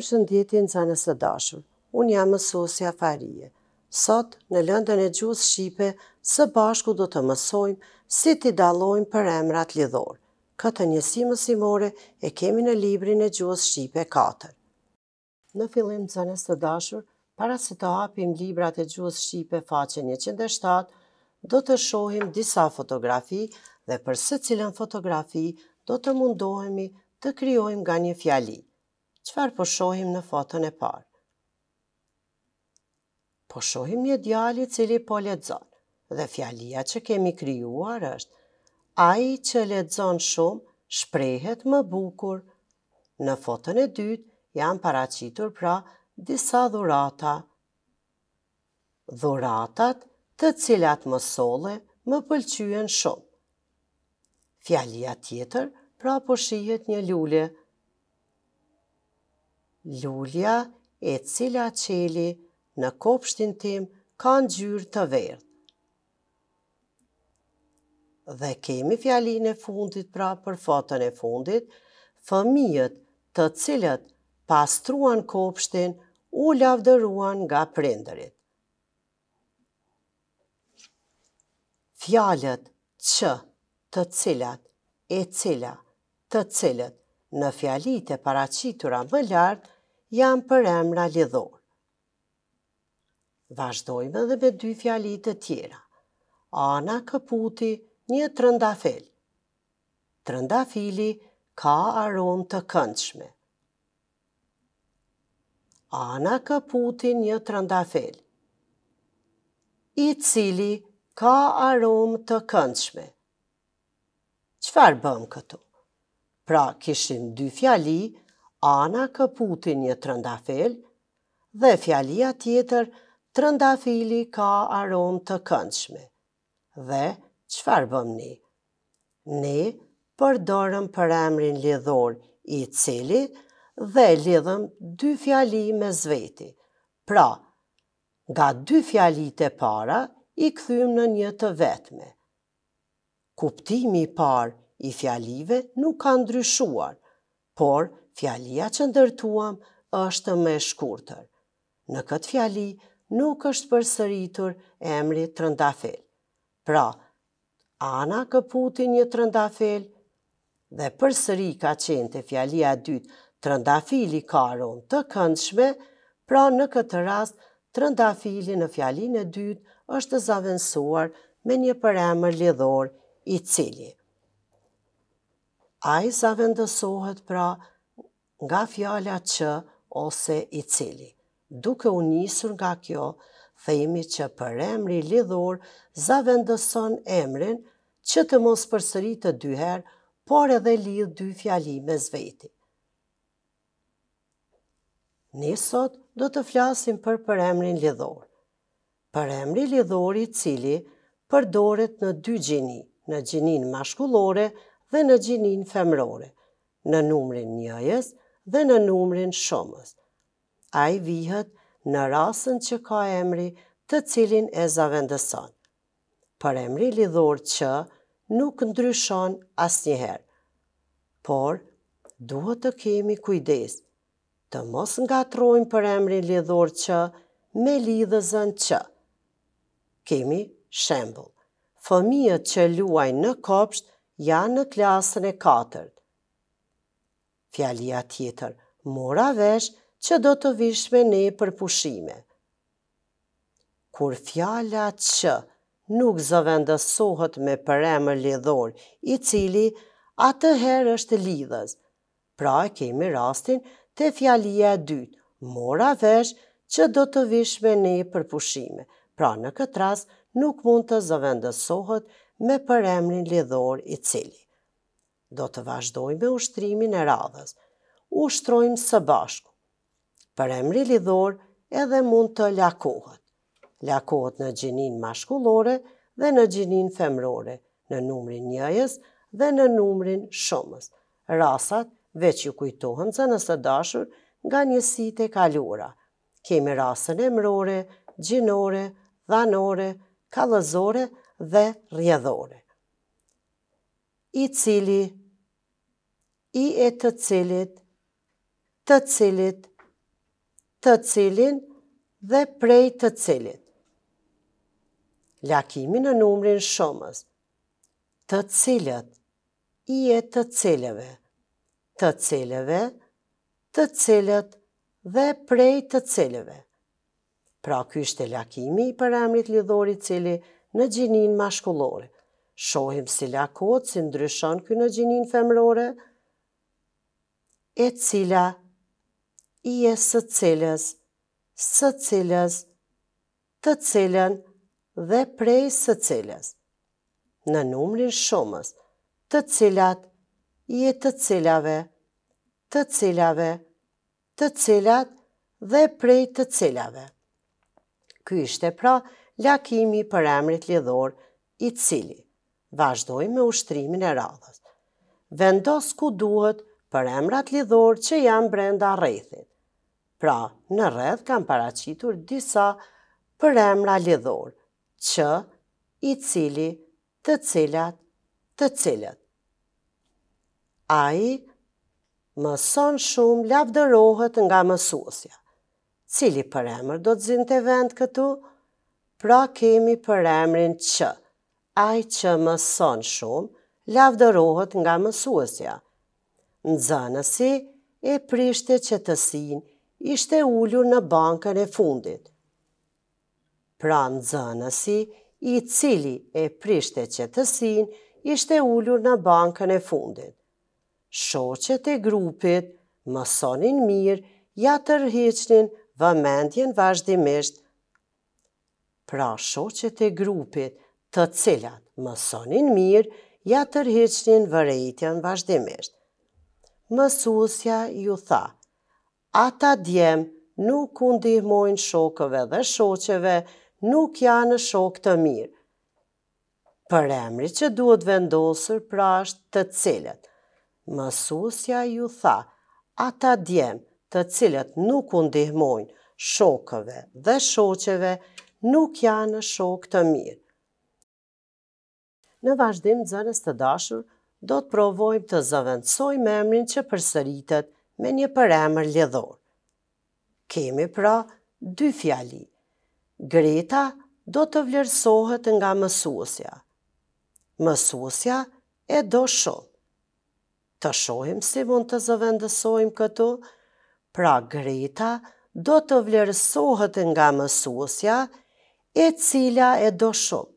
Përshëndjeti në zanës të dashur, unë jam mësosja Farie. Sot, në lëndën e Gjuhës Shqipe, së bashku do të mësojmë si t'i dalojmë për emrat lidhor. Këtë njësi mësimore e kemi në librin e Gjuhës Shqipe 4. Në fillim në zanës të dashur, para se të hapim librat e Gjuhës Shqipe faqe 107, do të shohim disa fotografi dhe për së cilën fotografi do të mundohemi të kryojmë nga një fjalit qëfar po shohim në fotën e parë? Po shohim një djali cili po ledzon, dhe fjalia që kemi kryuar është, a i që ledzon shumë shprehet më bukur. Në fotën e dytë janë paracitur pra disa dhurata. Dhuratat të cilat më sole më pëlqyen shumë. Fjalia tjetër pra po shihet një lullë, lulja e cila qeli në kopshtin tim kanë gjyrë të verë. Dhe kemi fjalin e fundit pra për fatën e fundit, fëmijët të cilët pastruan kopshtin u lavdëruan nga prenderit. Fjalët që të cilat e cila të cilët në fjalit e paracitura më lartë janë për emra lidhor. Vashdojme edhe me dy fjalit e tjera. Ana këputi një trëndafel. Trëndafili ka aromë të këndshme. Ana këputi një trëndafel. I cili ka aromë të këndshme. Qëfar bëm këtu? Pra, kishin dy fjali, ana këputi një trëndafil, dhe fjalia tjetër, trëndafili ka aron të këndshme. Dhe, qëfar bëm Ne përdorëm për emrin lidhor i cili dhe lidhëm dy fjali me zveti. Pra, nga dy fjali të para, i këthym në një të vetme. Kuptimi par i fjalive nuk ka ndryshuar, por fjalia që ndërtuam është me shkurtër. Në këtë fjali nuk është përsëritur emri trëndafel. Pra, Ana këputi një trëndafel dhe përsëri ka qenë të fjalia dytë trëndafili karon të këndshme, pra në këtë rast trëndafili në fjalinë e dytë është zavensuar me një përemër lidhor i cili a i sa vendësohet pra nga fjala që ose i cili. Duke u njësur nga kjo, thejmi që për emri lidhur, za vendëson emrin që të mos përsërit të dyherë, por edhe lidh dy fjali me zveti. Nisot do të flasim për për emrin lidhur. Për emri lidhur i cili përdoret në dy gjini, në gjinin mashkullore dhe në gjinin femrore, në numrin njëjes dhe në numrin shumës. A i vihët në rasën që ka emri të cilin e zavendëson. Për emri lidhor që nuk ndryshon asnjëherë. Por, duhet të kemi kujdes, të mos nga trojnë për emri lidhor që me lidhëzën që. Kemi shembul. Fëmijët që luaj në kopsht, janë në klasën e katërt. Fjalia tjetër, mora vesh që do të vishme ne për pushime. Kur fjala që nuk zëvendësohet me përemër lidhor, i cili atëherë është lidhës. Pra e kemi rastin të fjalia dytë, mora vesh që do të vishme ne për pushime. Pra në këtë rast nuk mund të zëvendësohet me për lidhor i cili. Do të vazhdojmë me ushtrimin e radhës. Ushtrojmë së bashku. Për emri lidhor edhe mund të lakohet. Lakohet në gjinin mashkullore dhe në gjinin femrore, në numrin njëjes dhe në numrin shumës. Rasat veç ju kujtohën zë nësë dashur nga njësit e kalura. Kemi rasën e gjinore, dhanore, kalëzore, dhe rjedhore. I cili, i e të cilit, të cilit, të cilin dhe prej të cilit. Lakimi në numrin shumës. të cilët, i e të cilëve, të cilëve, të cilët dhe prej të cilëve. Pra kështë e lakimi i për lidhori cili në gjinin mashkullore. Shohim si lakot si ndryshon kjo në gjinin femrore, e cila i e së cilës, së cilës, të cilën dhe prej së cilës. Në numrin shumës, të cilat i e të cilave, të cilave, të cilat dhe prej të cilave. Ky ishte pra lakimi për emrit lidhor i cili vazhdoj me ushtrimin e radhës. Vendos ku duhet për emrat lidhor që janë brenda rrethit. Pra, në rreth kam paracitur disa për emra lidhor, që i cili të cilat të cilat. A i mëson shumë lavdërohet nga mësusja, cili për emër do të zinë të vend këtu, pra kemi për emrin që, aj që më son shumë, lavdërohët nga mësuesja. Në zënësi, e prishte që të ishte ullur në bankën e fundit. Pra në zënësi, i cili e prishte që të ishte ullur në bankën e fundit. Shoqet e grupit, mësonin mirë, ja të rrheqnin vëmendjen vazhdimisht pra shoqet e grupit të cilat mësonin mirë, ja tërheqnin vërejtjen vazhdimisht. Mësusja ju tha, ata djemë nuk undihmojnë shokëve dhe shoqeve, nuk janë shok të mirë. Për emri që duhet vendosur pra është të cilët. Mësusja ju tha, ata djem të cilët nuk undihmojnë shokëve dhe shoqeve, nuk nuk janë në shok të mirë. Në vazhdim të zërës të dashur, do të provojmë të zëvendësojmë emrin që përsëritet me një përemër ledhon. Kemi pra dy fjali. Greta do të vlerësohet nga mësusja. Mësusja e do shumë. Të shohim si mund të zëvendësojmë këtu, pra Greta do të vlerësohet nga mësusja e cila e do shumë.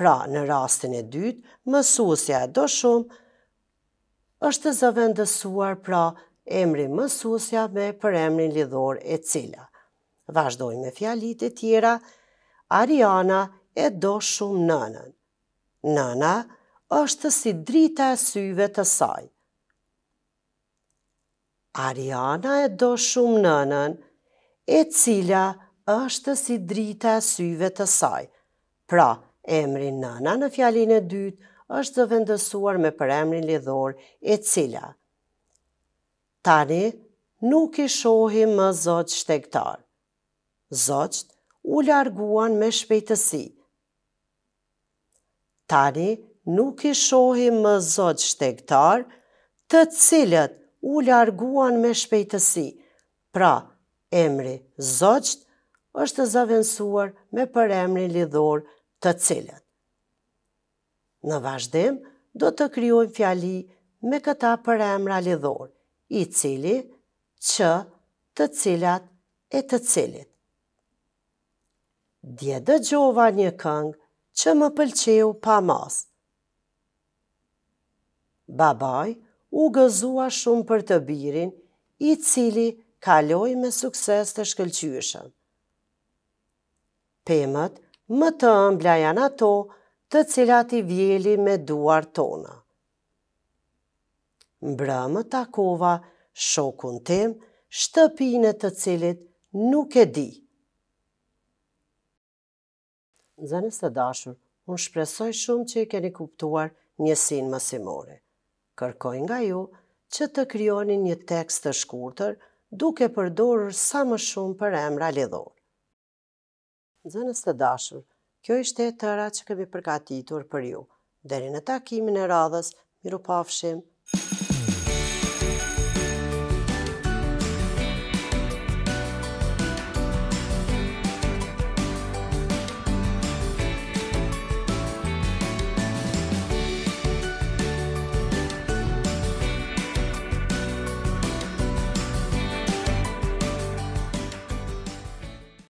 Pra, në rastin e dytë, mësusja e do shumë, është të zëvendësuar pra emri mësusja me për emrin lidhor e cila. Vazhdoj me fjalit e tjera, Ariana e do shumë nënën. Nëna është si drita e syve të saj. Ariana e do shumë nënën, e cila është është si drita syve të saj. Pra, emri nëna në fjalin e dytë është të vendësuar me për emri lidhor e cila. Tani, nuk i shohi më zotë shtektar. Zotët u larguan me shpejtësi. Tani, nuk i shohi më zotë shtektar, të cilët u larguan me shpejtësi. Pra, emri zotët është zavënsuar me për emri lidhor të cilët. Në vazhdim, do të kryojnë fjali me këta për emra lidhor, i cili që të cilat e të cilit. Dje dë gjova një këngë që më pëlqeu pa mas. Babaj u gëzua shumë për të birin, i cili kaloj me sukses të shkëllqyëshën pëmët, më të ëmbla janë ato të cilat i vjeli me duar tonë. Mbra më takova, shokun tem, shtëpinët të cilit nuk e di. Zënës të dashur, unë shpresoj shumë që i keni kuptuar njësin mësimore. Kërkoj nga ju që të kryonin një tekst të shkurtër duke përdorur sa më shumë për emra lidhorë. Zënës të dashur, kjo ishte e tëra që kemi përgatitur për ju. Deri në takimin e radhës, miru pafshim. Thank you.